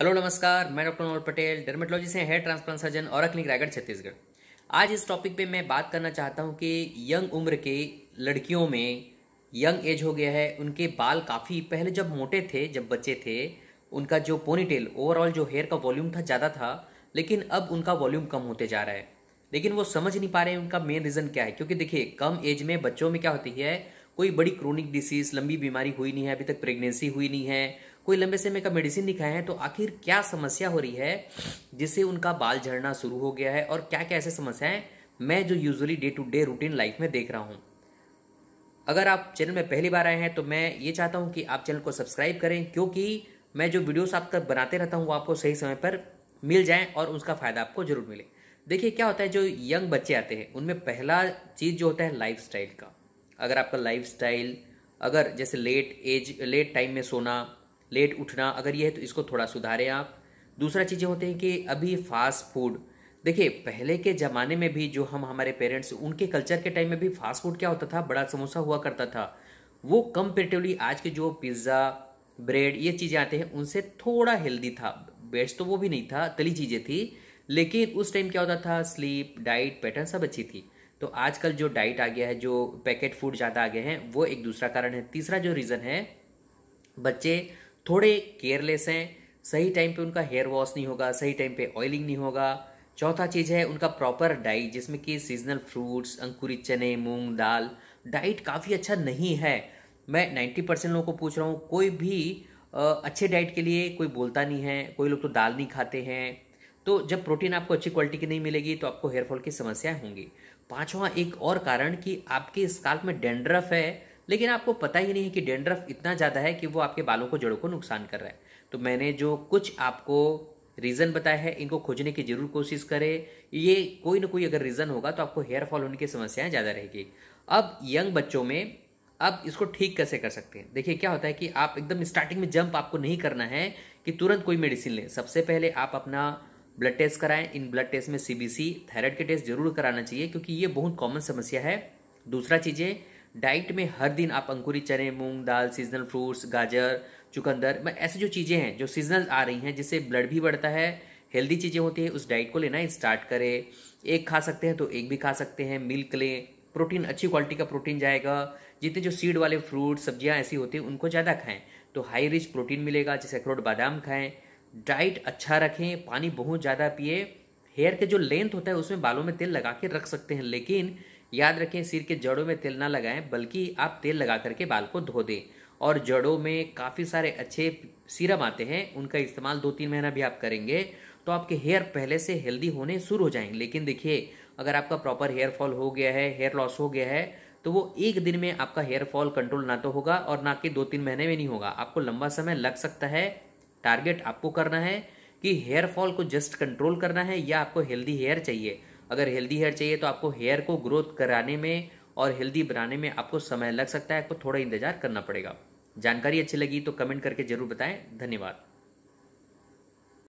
hello नमस्कार मैं doctor Noor Patel dermatology से हेयर ट्रांसप्लांट सर्जन और क्लिनिक रायगढ़ छत्तीसगढ़ आज इस टॉपिक पे मैं बात करना चाहता हूँ कि यंग उम्र के लड़कियों में यंग एज हो गया है उनके बाल काफ़ी पहले जब मोटे थे जब बच्चे थे उनका जो पोनीटेल ओवरऑल जो हेयर का वॉल्यूम था ज़्यादा था लेकिन अब उनका वॉल्यूम कम होते जा रहा है लेकिन वो समझ नहीं पा रहे हैं उनका मेन रीज़न क्या है क्योंकि देखिए कम एज में बच्चों में क्या होती है कोई बड़ी क्रोनिक डिसीज़ लंबी बीमारी हुई नहीं है अभी तक प्रेगनेंसी हुई नहीं है कोई लंबे समय का मेडिसिन दिखाए हैं तो आखिर क्या समस्या हो रही है जिससे उनका बाल झड़ना शुरू हो गया है और क्या क्या ऐसे समस्याएं मैं जो usually day to day routine life में देख रहा हूँ अगर आप चैनल में पहली बार आए हैं तो मैं ये चाहता हूँ कि आप चैनल को सब्सक्राइब करें क्योंकि मैं जो वीडियोस आपका बनाते रहता हूँ वो आपको सही समय पर मिल जाए और उसका फ़ायदा आपको ज़रूर मिले देखिए क्या होता है जो यंग बच्चे आते हैं उनमें पहला चीज़ जो होता है लाइफ का अगर आपका लाइफ अगर जैसे लेट एज लेट टाइम में सोना लेट उठना अगर ये है तो इसको थोड़ा सुधारें आप दूसरा चीज़ें होते हैं कि अभी फास्ट फूड देखिए पहले के ज़माने में भी जो हम हमारे पेरेंट्स उनके कल्चर के टाइम में भी फास्ट फूड क्या होता था बड़ा समोसा हुआ करता था वो कंपेरेटिवली आज के जो पिज़्ज़ा ब्रेड ये चीज़ें आते हैं उनसे थोड़ा हेल्दी था बेस्ट तो वो भी नहीं था तली चीज़ें थी लेकिन उस टाइम क्या होता था स्लीप डाइट पैटर्न सब अच्छी थी तो आजकल जो डाइट आ गया है जो पैकेट फूड ज़्यादा आ गए हैं वो एक दूसरा कारण है तीसरा जो रीज़न है बच्चे थोड़े केयरलेस हैं सही टाइम पे उनका हेयर वॉश नहीं होगा सही टाइम पे ऑयलिंग नहीं होगा चौथा चीज़ है उनका प्रॉपर डाइट जिसमें कि सीजनल फ्रूट्स अंकुरित चने मूंग दाल डाइट काफ़ी अच्छा नहीं है मैं नाइन्टी परसेंट लोगों को पूछ रहा हूँ कोई भी अच्छे डाइट के लिए कोई बोलता नहीं है कोई लोग तो दाल नहीं खाते हैं तो जब प्रोटीन आपको अच्छी क्वालिटी की नहीं मिलेगी तो आपको हेयरफॉल की समस्याएं होंगी पांचवा एक और कारण कि आपके स्काल्प में डेंड्रफ है लेकिन आपको पता ही नहीं है कि डेंड्रफ इतना ज़्यादा है कि वो आपके बालों को जड़ों को नुकसान कर रहा है तो मैंने जो कुछ आपको रीज़न बताया है इनको खोजने की जरूर कोशिश करें ये कोई ना कोई अगर रीज़न होगा तो आपको हेयर फॉल होने की समस्याएं ज़्यादा रहेगी अब यंग बच्चों में अब इसको ठीक कैसे कर सकते हैं देखिए क्या होता है कि आप एकदम स्टार्टिंग में जंप आपको नहीं करना है कि तुरंत कोई मेडिसिन लें सबसे पहले आप अपना ब्लड टेस्ट कराएं इन ब्लड टेस्ट में सी थायराइड के टेस्ट जरूर कराना चाहिए क्योंकि ये बहुत कॉमन समस्या है दूसरा चीज़ें डाइट में हर दिन आप अंकुरी चने मूंग दाल सीजनल फ्रूट्स गाजर चुकंदर मैं ऐसी जो चीज़ें हैं जो सीजनल आ रही हैं जिससे ब्लड भी बढ़ता है हेल्दी चीज़ें होती है उस डाइट को लेना स्टार्ट करें एक खा सकते हैं तो एक भी खा सकते हैं मिल्क लें प्रोटीन अच्छी क्वालिटी का प्रोटीन जाएगा जितने जो सीड वाले फ्रूट सब्जियां ऐसी होती हैं उनको ज़्यादा खाएं तो हाई रिच प्रोटीन मिलेगा जैसे अखरोट बादाम खाएं डाइट अच्छा रखें पानी बहुत ज़्यादा पिए हेयर के जो लेंथ होता है उसमें बालों में तेल लगा के रख सकते हैं लेकिन याद रखें सिर के जड़ों में तेल ना लगाएं बल्कि आप तेल लगा करके बाल को धो दें और जड़ों में काफ़ी सारे अच्छे सीरम आते हैं उनका इस्तेमाल दो तीन महीना भी आप करेंगे तो आपके हेयर पहले से हेल्दी होने शुरू हो जाएंगे लेकिन देखिए अगर आपका प्रॉपर हेयर फॉल हो गया है हेयर लॉस हो गया है तो वो एक दिन में आपका हेयर फॉल कंट्रोल ना तो होगा और ना कि दो तीन महीने में नहीं होगा आपको लंबा समय लग सकता है टारगेट आपको करना है कि हेयर फॉल को जस्ट कंट्रोल करना है या आपको हेल्दी हेयर चाहिए अगर हेल्दी हेयर चाहिए तो आपको हेयर को ग्रोथ कराने में और हेल्दी बनाने में आपको समय लग सकता है आपको थोड़ा इंतज़ार करना पड़ेगा जानकारी अच्छी लगी तो कमेंट करके ज़रूर बताएं धन्यवाद